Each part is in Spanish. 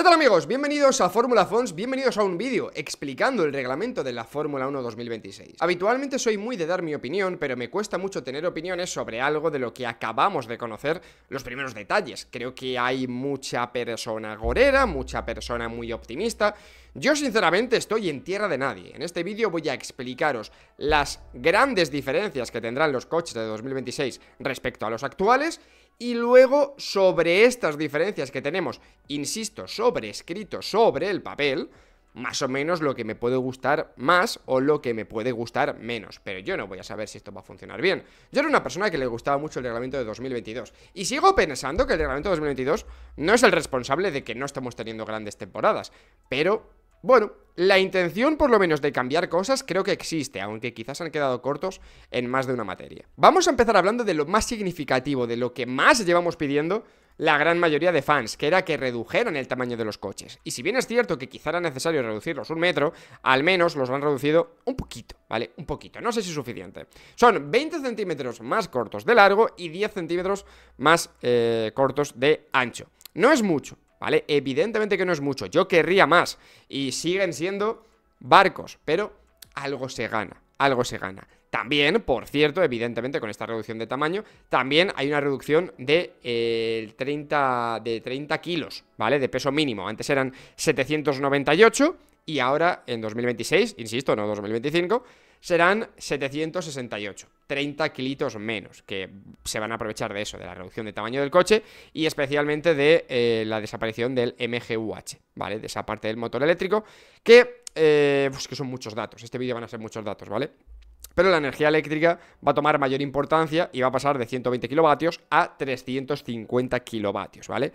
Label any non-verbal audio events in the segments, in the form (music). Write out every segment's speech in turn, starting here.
¿Qué tal amigos? Bienvenidos a Fórmula Fons, bienvenidos a un vídeo explicando el reglamento de la Fórmula 1 2026. Habitualmente soy muy de dar mi opinión, pero me cuesta mucho tener opiniones sobre algo de lo que acabamos de conocer los primeros detalles. Creo que hay mucha persona gorera, mucha persona muy optimista. Yo sinceramente estoy en tierra de nadie. En este vídeo voy a explicaros las grandes diferencias que tendrán los coches de 2026 respecto a los actuales y luego, sobre estas diferencias que tenemos, insisto, sobre escrito, sobre el papel, más o menos lo que me puede gustar más o lo que me puede gustar menos. Pero yo no voy a saber si esto va a funcionar bien. Yo era una persona que le gustaba mucho el reglamento de 2022. Y sigo pensando que el reglamento de 2022 no es el responsable de que no estemos teniendo grandes temporadas. Pero bueno, la intención por lo menos de cambiar cosas creo que existe, aunque quizás han quedado cortos en más de una materia. Vamos a empezar hablando de lo más significativo, de lo que más llevamos pidiendo la gran mayoría de fans, que era que redujeran el tamaño de los coches. Y si bien es cierto que quizá era necesario reducirlos un metro, al menos los han reducido un poquito, ¿vale? Un poquito, no sé si es suficiente. Son 20 centímetros más cortos de largo y 10 centímetros más eh, cortos de ancho. No es mucho, ¿vale? Evidentemente que no es mucho, yo querría más y siguen siendo barcos, pero algo se gana, algo se gana. También, por cierto, evidentemente con esta reducción de tamaño, también hay una reducción de, 30, eh, de 30 kilos, ¿vale? De peso mínimo. Antes eran 798 y ahora en 2026, insisto, no 2025 serán 768. 30 kilitos menos, que se van a aprovechar de eso, de la reducción de tamaño del coche y especialmente de eh, la desaparición del MGUH, ¿vale? De esa parte del motor eléctrico, que, eh, pues que son muchos datos, este vídeo van a ser muchos datos, ¿vale? Pero la energía eléctrica va a tomar mayor importancia y va a pasar de 120 kilovatios a 350 kilovatios, ¿vale?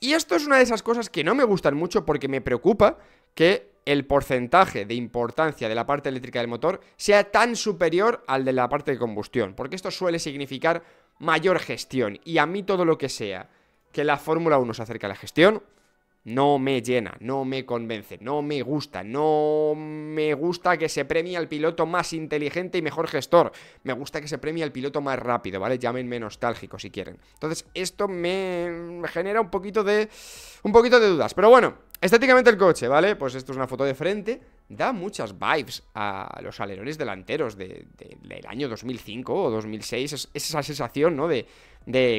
Y esto es una de esas cosas que no me gustan mucho porque me preocupa que el porcentaje de importancia de la parte eléctrica del motor sea tan superior al de la parte de combustión, porque esto suele significar mayor gestión y a mí todo lo que sea que la Fórmula 1 se acerque a la gestión no me llena, no me convence, no me gusta, no me gusta que se premie al piloto más inteligente y mejor gestor, me gusta que se premie al piloto más rápido, ¿vale? Llámenme nostálgico si quieren. Entonces, esto me genera un poquito de un poquito de dudas, pero bueno, Estéticamente el coche, ¿vale? Pues esto es una foto de frente. Da muchas vibes a los alerones delanteros del año 2005 o 2006. Es, esa sensación, ¿no? De,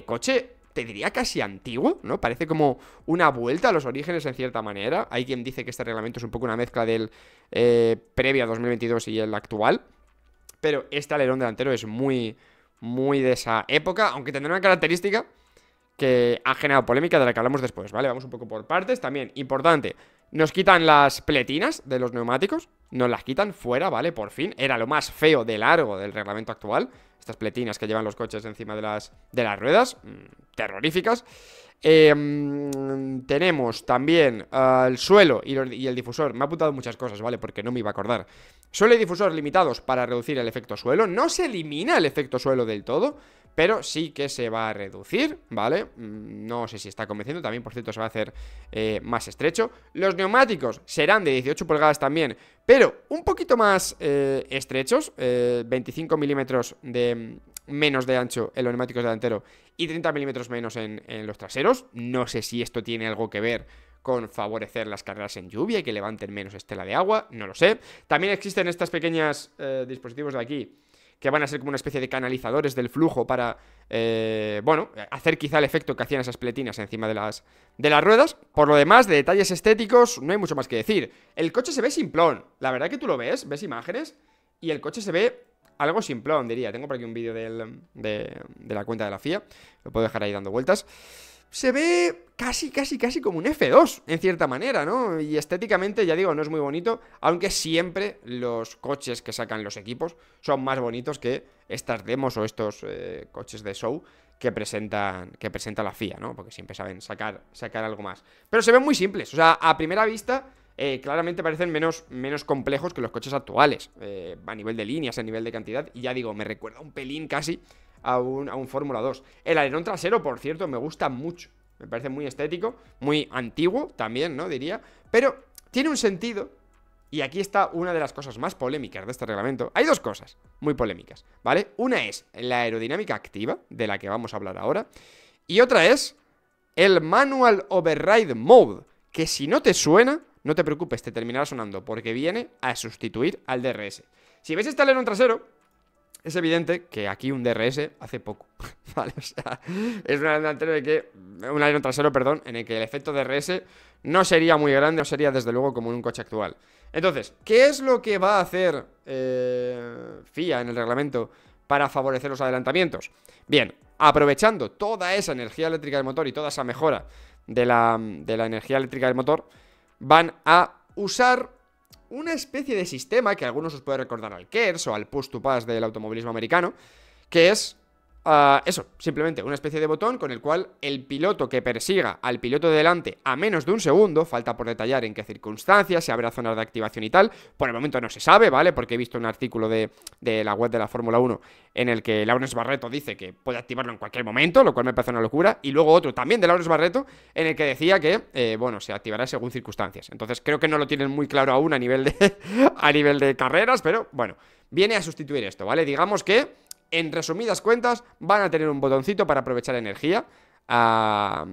coche te diría casi antiguo, ¿no? Parece como una vuelta a los orígenes en cierta manera. Hay quien dice que este reglamento es un poco una mezcla del eh, previa 2022 y el actual. Pero este alerón delantero es muy, muy de esa época, aunque tendrá una característica que ha generado polémica de la que hablamos después, ¿vale? Vamos un poco por partes. También, importante, nos quitan las pletinas de los neumáticos, nos las quitan fuera, ¿vale? Por fin, era lo más feo de largo del reglamento actual, estas pletinas que llevan los coches encima de las, de las ruedas, mm, terroríficas. Em, tenemos también ah, el suelo y, y, el difusor. Me ha apuntado muchas cosas, ¿vale? Porque no me iba a acordar. Suelo y difusor limitados para reducir el efecto suelo. No se elimina el efecto suelo del todo, pero sí que se va a reducir, ¿vale? Mm, no sé si está convenciendo, también por cierto se va a hacer eh, más estrecho. Los neumáticos serán de 18 pulgadas también, pero un poquito más eh, estrechos, 25 eh, milímetros de menos de ancho en los neumáticos delantero y 30 milímetros menos en, los traseros. No sé si esto tiene algo que ver con favorecer las carreras en lluvia y que levanten menos estela de agua, no lo sé. También existen estos pequeños dispositivos de aquí que van a ser como una especie de canalizadores del flujo para, eh, bueno, hacer quizá el efecto que hacían esas pletinas encima de las, de las ruedas. Por lo demás, de detalles estéticos, no hay mucho más que decir. El coche se ve simplón, la verdad que tú lo ves, ves imágenes, y el coche se ve algo simplón, diría. Tengo por aquí un vídeo de, de la cuenta de la FIA, lo puedo dejar ahí dando vueltas se ve casi, casi, casi como un F2, en cierta manera, ¿no? Y estéticamente, ya digo, no es muy bonito, aunque siempre los coches que sacan los equipos son más bonitos que estas demos o estos eh, coches de show que presentan que presenta la FIA, ¿no? Porque siempre saben sacar, sacar algo más. Pero se ven muy simples, o sea, a primera vista... Eh, claramente parecen menos, menos complejos que los coches actuales, eh, a nivel de líneas, a nivel de cantidad, y ya digo, me recuerda un pelín casi a un, Fórmula 2. El alerón trasero, por cierto, me gusta mucho. Me parece muy estético, muy antiguo también, ¿no? Diría. Pero tiene un sentido. Y aquí está una de las cosas más polémicas de este reglamento. Hay dos cosas muy polémicas, ¿vale? Una es la aerodinámica activa, de la que vamos a hablar ahora. Y otra es el Manual Override Mode, que si no te suena, no te preocupes, te terminará sonando, porque viene a sustituir al DRS. Si ves este alerón trasero, es evidente que aquí un DRS hace poco, (laughs) ¿vale? O sea, es un delantero que, un trasero, perdón, en el que el efecto DRS no sería muy grande, no sería desde luego como en un coche actual. Entonces, ¿qué es lo que va a hacer eh, FIA en el reglamento para favorecer los adelantamientos? Bien, aprovechando toda esa energía eléctrica del motor y toda esa mejora de la, de la energía eléctrica del motor, van a usar una especie de sistema que algunos os puede recordar al KERS o al Push to Pass del automovilismo americano, que es Ah, eso, simplemente una especie de botón con el cual el piloto que persiga al piloto de delante a menos de un segundo, falta por detallar en qué circunstancias, si habrá zonas de activación y tal, por el momento no se sabe, ¿vale? Porque he visto un artículo de, la web de la Fórmula 1 en el que Laurence Barreto dice que puede activarlo en cualquier momento, lo cual me parece una locura, y luego otro también de Laurence Barreto en el que decía que, eh, bueno, se activará según circunstancias. Entonces creo que no lo tienen muy claro aún a nivel de, (laughs) a nivel de carreras, pero bueno, viene a sustituir esto, ¿vale? Digamos que en resumidas cuentas, van a tener un botoncito para aprovechar energía ah,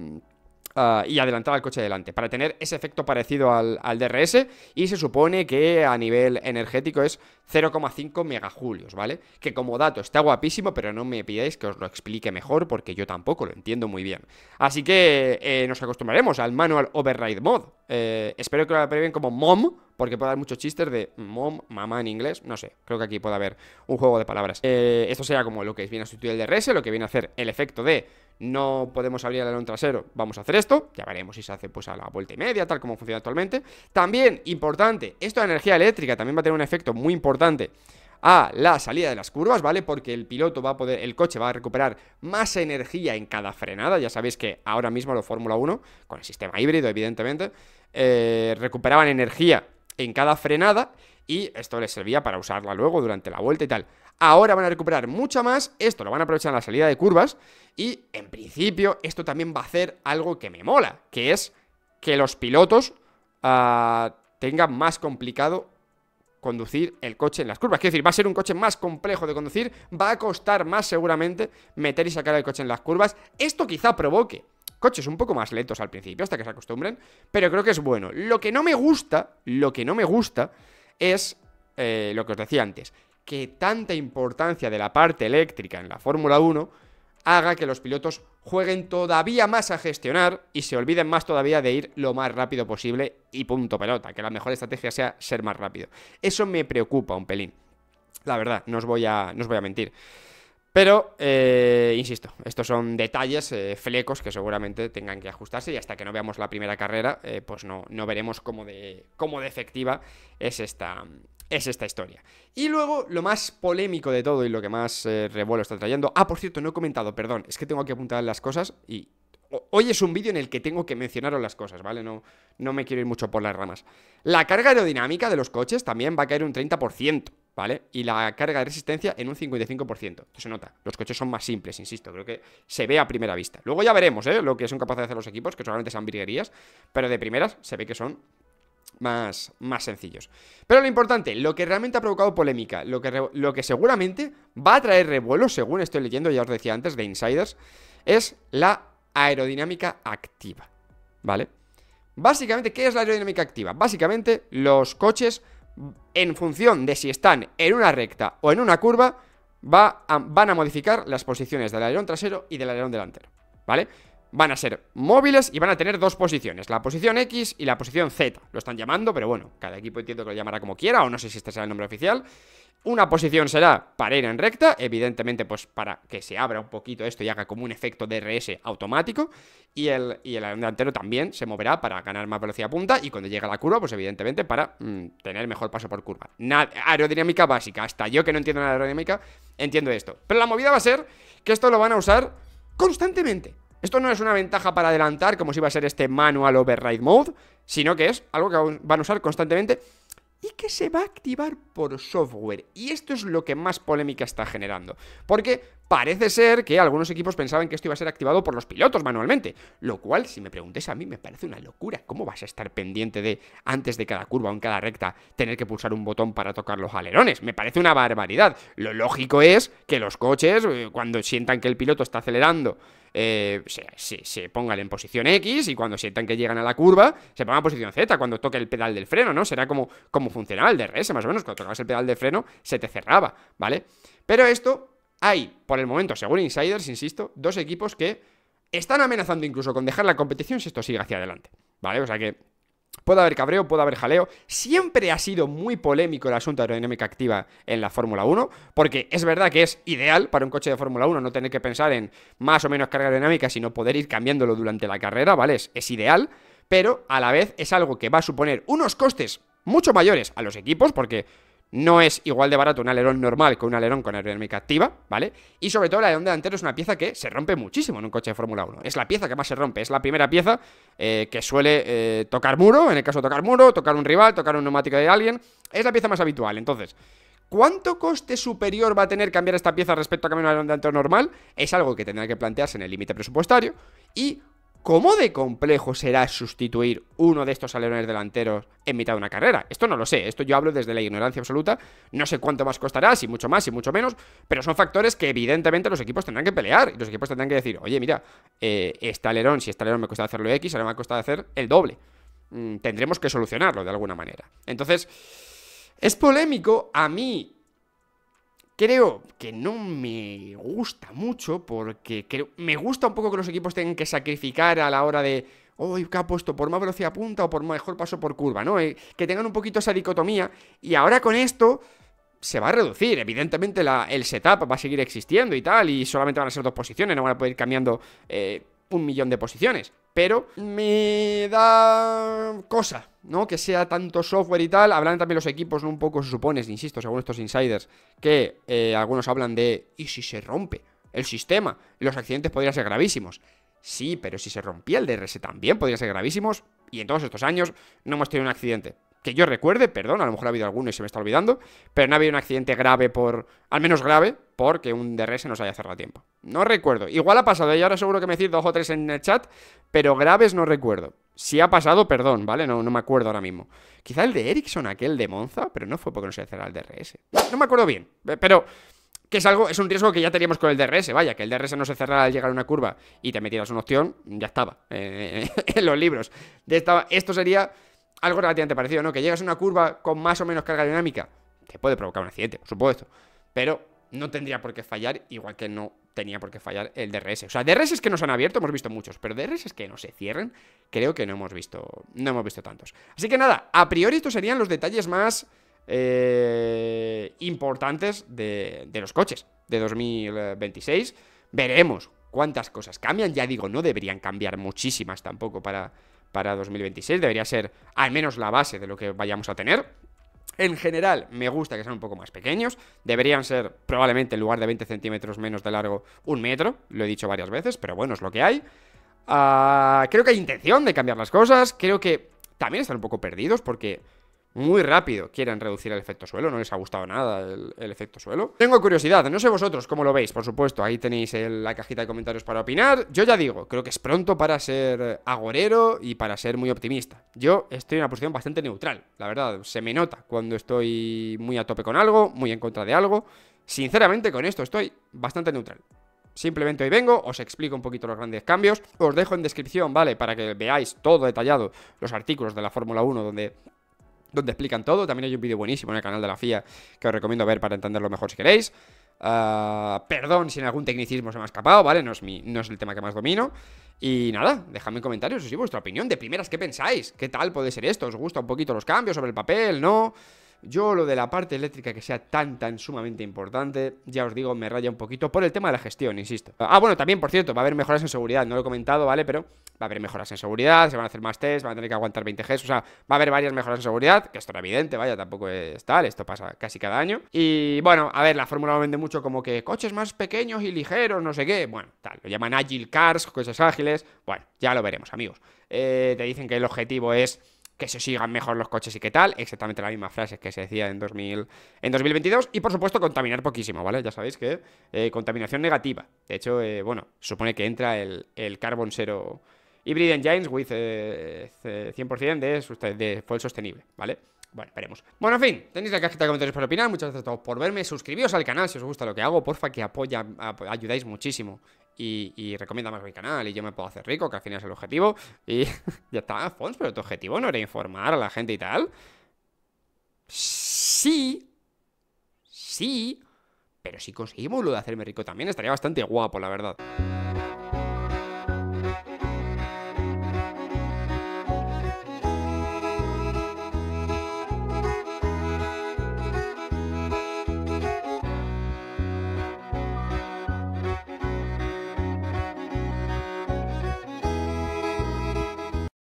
ah, y adelantar al coche delante, para tener ese efecto parecido al, DRS y se supone que a nivel energético es 0,5 megajulios, ¿vale? Que como dato está guapísimo, pero no me pidáis que os lo explique mejor porque yo tampoco lo entiendo muy bien. Así que eh, nos acostumbraremos al manual override mod. Eh, espero que lo bien como mom, porque puede dar muchos chistes de mom, mamá en inglés. No sé, creo que aquí puede haber un juego de palabras. Eh, esto sería como lo que viene a sustituir el DRS, lo que viene a hacer el efecto de no podemos abrir el alón trasero, vamos a hacer esto. Ya veremos si se hace pues a la vuelta y media, tal como funciona actualmente. También, importante, esto de energía eléctrica también va a tener un efecto muy importante a la salida de las curvas, ¿vale? Porque el piloto va a poder, el coche va a recuperar más energía en cada frenada, ya sabéis que ahora mismo lo Fórmula 1, con el sistema híbrido evidentemente, eh, recuperaban energía en cada frenada y esto les servía para usarla luego durante la vuelta y tal. Ahora van a recuperar mucha más, esto lo van a aprovechar en la salida de curvas y en principio esto también va a hacer algo que me mola, que es que los pilotos ah, tengan más complicado conducir el coche en las curvas. Es decir, va a ser un coche más complejo de conducir, va a costar más seguramente meter y sacar el coche en las curvas. Esto quizá provoque coches un poco más lentos al principio, hasta que se acostumbren, pero creo que es bueno. Lo que no me gusta, lo que no me gusta es eh, lo que os decía antes, que tanta importancia de la parte eléctrica en la Fórmula 1 haga que los pilotos jueguen todavía más a gestionar y se olviden más todavía de ir lo más rápido posible y punto pelota, que la mejor estrategia sea ser más rápido. Eso me preocupa un pelín. La verdad, no os voy a, no os voy a mentir. Pero, eh, insisto, estos son detalles, eh, flecos que seguramente tengan que ajustarse y hasta que no veamos la primera carrera, eh, pues no, no veremos cómo de, cómo de efectiva es esta, es esta historia. Y luego, lo más polémico de todo y lo que más revuelo está trayendo... Ah, por cierto, no he comentado, perdón, es que tengo que apuntar las cosas y... Hoy es un vídeo en el que tengo que mencionaros las cosas, ¿vale? No, no me quiero ir mucho por las ramas. La carga aerodinámica de los coches también va a caer un 30%. ¿vale? Y la carga de resistencia en un 55%. Eso se nota. Los coches son más simples, insisto. Creo que se ve a primera vista. Luego ya veremos, ¿eh? Lo que son capaces de hacer los equipos, que solamente son virguerías. Pero de primeras se ve que son más, más sencillos. Pero lo importante, lo que realmente ha provocado polémica, lo que, lo que seguramente va a traer revuelo, según estoy leyendo, ya os decía antes, de insiders, es la aerodinámica activa, ¿vale? Básicamente, ¿qué es la aerodinámica activa? Básicamente, los coches en función de si están en una recta o en una curva, va van a modificar las posiciones del alerón trasero y del alerón delantero, ¿vale? van a ser móviles y van a tener dos posiciones, la posición X y la posición Z. Lo están llamando, pero bueno, cada equipo entiendo que lo llamará como quiera, o no sé si este será el nombre oficial. Una posición será para ir en recta, evidentemente pues para que se abra un poquito esto y haga como un efecto DRS automático. Y el, y el delantero también se moverá para ganar más velocidad punta y cuando llega la curva pues evidentemente para mm, tener mejor paso por curva. aerodinámica básica, hasta yo que no entiendo nada de aerodinámica entiendo esto. Pero la movida va a ser que esto lo van a usar constantemente. Esto no es una ventaja para adelantar, como si iba a ser este manual override mode, sino que es algo que van a usar constantemente y que se va a activar por software. Y esto es lo que más polémica está generando. Porque parece ser que algunos equipos pensaban que esto iba a ser activado por los pilotos manualmente. Lo cual, si me preguntes a mí, me parece una locura. ¿Cómo vas a estar pendiente de, antes de cada curva o en cada recta, tener que pulsar un botón para tocar los alerones? Me parece una barbaridad. Lo lógico es que los coches, eh, cuando sientan que el piloto está acelerando, eh, se, pongan en posición X y cuando sientan que llegan a la curva, se pongan en posición Z, cuando toque el pedal del freno, ¿no? Será como, funcionaba el DRS, más o menos, cuando tocabas el pedal del freno se te cerraba, ¿vale? Pero esto hay, por el momento, según Insiders, insisto, dos equipos que están amenazando incluso con dejar la competición si esto sigue hacia adelante, ¿vale? O sea que Puede haber cabreo, puede haber jaleo. Siempre ha sido muy polémico el asunto de aerodinámica activa en la Fórmula 1, porque es verdad que es ideal para un coche de Fórmula 1 no tener que pensar en más o menos carga aerodinámica, sino poder ir cambiándolo durante la carrera, ¿vale? Es, es ideal, pero a la vez es algo que va a suponer unos costes mucho mayores a los equipos, porque no es igual de barato un alerón normal que un alerón con aerodinámica activa, ¿vale? Y sobre todo el alerón delantero es una pieza que se rompe muchísimo en un coche de Fórmula 1. Es la pieza que más se rompe, es la primera pieza eh, que suele eh, tocar muro, en el caso de tocar muro, tocar un rival, tocar un neumático de alguien, es la pieza más habitual. Entonces, ¿Cuánto coste superior va a tener cambiar esta pieza respecto a cambiar un alerón delantero normal? Es algo que tendrá que plantearse en el límite presupuestario. Y ¿Cómo de complejo será sustituir uno de estos alerones delanteros en mitad de una carrera? Esto no lo sé, esto yo hablo desde la ignorancia absoluta, no sé cuánto más costará, si mucho más, si mucho menos, pero son factores que evidentemente los equipos tendrán que pelear, y los equipos tendrán que decir, oye, mira, eh, este alerón, si este alerón me cuesta hacerlo X, ahora me costado hacer el doble. Mm, tendremos que solucionarlo de alguna manera. Entonces, es polémico, a mí Creo que no me gusta mucho porque creo, me gusta un poco que los equipos tengan que sacrificar a la hora de, hoy oh, que ha puesto por más velocidad punta o por mejor paso por curva, ¿no? Eh, que tengan un poquito esa dicotomía y ahora con esto se va a reducir. Evidentemente el setup va a seguir existiendo y tal y solamente van a ser dos posiciones, no van a poder ir cambiando eh, un millón de posiciones pero me da cosa, ¿no? Que sea tanto software y tal. Hablan también los equipos, ¿no? Un poco se supone, insisto, según estos insiders, que eh, algunos hablan de, ¿y si se rompe el sistema? Los accidentes podrían ser gravísimos. Sí, pero si se rompía el DRS también podrían ser gravísimos. Y en todos estos años no hemos tenido un accidente que yo recuerde, perdón, a lo mejor ha habido alguno y se me está olvidando, pero no ha habido un accidente grave por, al menos grave, porque un DRS nos haya cerrado a tiempo. No recuerdo. Igual ha pasado, y ahora seguro que me decís dos o tres en el chat, pero graves no recuerdo. Si ha pasado, perdón, ¿vale? No, no me acuerdo ahora mismo. Quizá el de Ericsson, aquel de Monza, pero no fue porque no se cerrara el DRS. No me acuerdo bien, eh, pero que es algo, es un riesgo que ya teníamos con el DRS, vaya, que el DRS no se cerrara al llegar a una curva y te metieras una opción, ya estaba, eh, (laughs) en los libros. De esto sería algo relativamente parecido, ¿no? Que llegas a una curva con más o menos carga dinámica, te puede provocar un accidente, por supuesto, pero no tendría por qué fallar, igual que no tenía por qué fallar el DRS. O sea, DRS es que nos han abierto, hemos visto muchos, pero DRS es que no se cierren, creo que no hemos visto, no hemos visto tantos. Así que nada, a priori estos serían los detalles más eh, importantes de, de los coches de 2026. Veremos cuántas cosas cambian, ya digo, no deberían cambiar muchísimas tampoco para para 2026. Debería ser al menos la base de lo que vayamos a tener. En general, me gusta que sean un poco más pequeños. Deberían ser probablemente en lugar de 20 centímetros menos de largo, un metro. Lo he dicho varias veces, pero bueno, es lo que hay. Ah, creo que hay intención de cambiar las cosas. Creo que también están un poco perdidos porque muy rápido quieren reducir el efecto suelo, no les ha gustado nada el, efecto suelo. Tengo curiosidad, no sé vosotros cómo lo veis, por supuesto, ahí tenéis la cajita de comentarios para opinar. Yo ya digo, creo que es pronto para ser agorero y para ser muy optimista. Yo estoy en una posición bastante neutral, la verdad, se me nota cuando estoy muy a tope con algo, muy en contra de algo. Sinceramente, con esto estoy bastante neutral. Simplemente hoy vengo, os explico un poquito los grandes cambios. Os dejo en descripción, ¿vale? Para que veáis todo detallado los artículos de la Fórmula 1 donde donde explican todo. También hay un vídeo buenísimo en el canal de la FIA que os recomiendo ver para entenderlo mejor si queréis. Ah, perdón si en algún tecnicismo se me ha escapado, ¿vale? No es, mi, no es el tema que más domino. Y nada, dejadme en comentarios, si vuestra opinión de primeras, ¿qué pensáis? ¿Qué tal puede ser esto? ¿Os gusta un poquito los cambios sobre el papel? ¿No? Yo lo de la parte eléctrica que sea tan, tan sumamente importante, ya os digo, me raya un poquito por el tema de la gestión, insisto. Ah, bueno, también, por cierto, va a haber mejoras en seguridad, no lo he comentado, ¿vale? Pero va a haber mejoras en seguridad, se van a hacer más test, van a tener que aguantar 20 Gs, o sea, va a haber varias mejoras en seguridad, que esto es evidente, vaya, tampoco es tal, esto pasa casi cada año. Y bueno, a ver, la fórmula lo vende mucho como que coches más pequeños y ligeros, no sé qué, bueno, tal, lo llaman Agile Cars, cosas ágiles, bueno, ya lo veremos, amigos. Eh, te dicen que el objetivo es que se sigan mejor los coches y qué tal, exactamente la misma frase que se decía en, 2000, en 2022, y por supuesto contaminar poquísimo, ¿vale? Ya sabéis que eh, contaminación negativa, de hecho, eh, bueno, supone que entra el, el Carbon Zero Hybrid Engines with 100% eh, de, de fuel sostenible, ¿vale? Bueno, veremos. Bueno, en fin, tenéis la cajita de comentarios para opinar. Muchas gracias a todos por verme. Suscribíos al canal si os gusta lo que hago. Porfa, que apoya, ayudáis muchísimo y, recomienda más mi canal y yo me puedo hacer rico, que al final es el objetivo. Y (laughs) ya está, Fons, pero tu objetivo no era informar a la gente y tal. Sí, sí, pero si conseguimos lo de hacerme rico también estaría bastante guapo, la verdad.